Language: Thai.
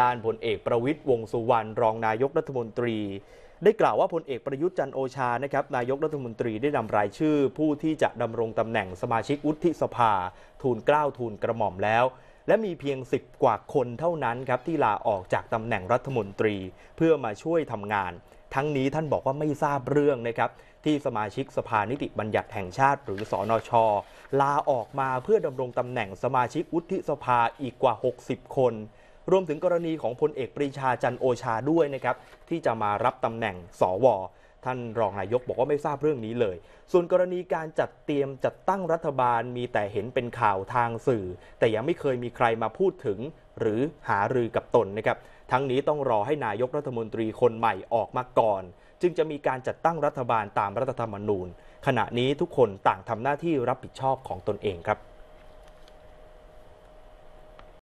ด้านพลเอกประวิทย์วงสุวรรณรองนายกรัฐมนตรี ได้กล่าวว่าพลเอกประยุทธ์จันโอชานะครับนายกรัฐมนตรีได้นำรายชื่อ ผู้ที่จะดำรงตำแหน่งสมาชิกวุฒิสภา ทูลเกล้าทูลกระหม่อมแล้ว และมีเพียง10กว่าคนเท่านั้นครับที่ลาออกจากตำแหน่งรัฐมนตรีเพื่อมาช่วยทำงาน ทั้งนี้ท่านบอกว่าไม่ทราบเรื่องนะครับที่สมาชิกสภานิติบัญญัติแห่งชาติ หรือสอนชลาออกมาเพื่อดำรงตำแหน่งสมาชิกวุฒิสภาอีกกว่า 60 คนรวมถึงกรณีของพลเอกปรีชาจันโอชาด้วยนะครับ ที่จะมารับตำแหน่งสว ท่านรองนายกบอกว่าไม่ทราบเรื่องนี้เลย ส่วนกรณีการจัดเตรียมจัดตั้งรัฐบาลมีแต่เห็นเป็นข่าวทางสื่อ แต่ยังไม่เคยมีใครมาพูดถึงหรือหารือกับตนนะครับ ทั้งนี้ต้องรอให้นายกรัฐมนตรีคนใหม่ออกมาก่อน จึงจะมีการจัดตั้งรัฐบาลตามรัฐธรรมนูญ ขณะนี้ทุกคนต่างทำหน้าที่รับผิดชอบของตนเองครับ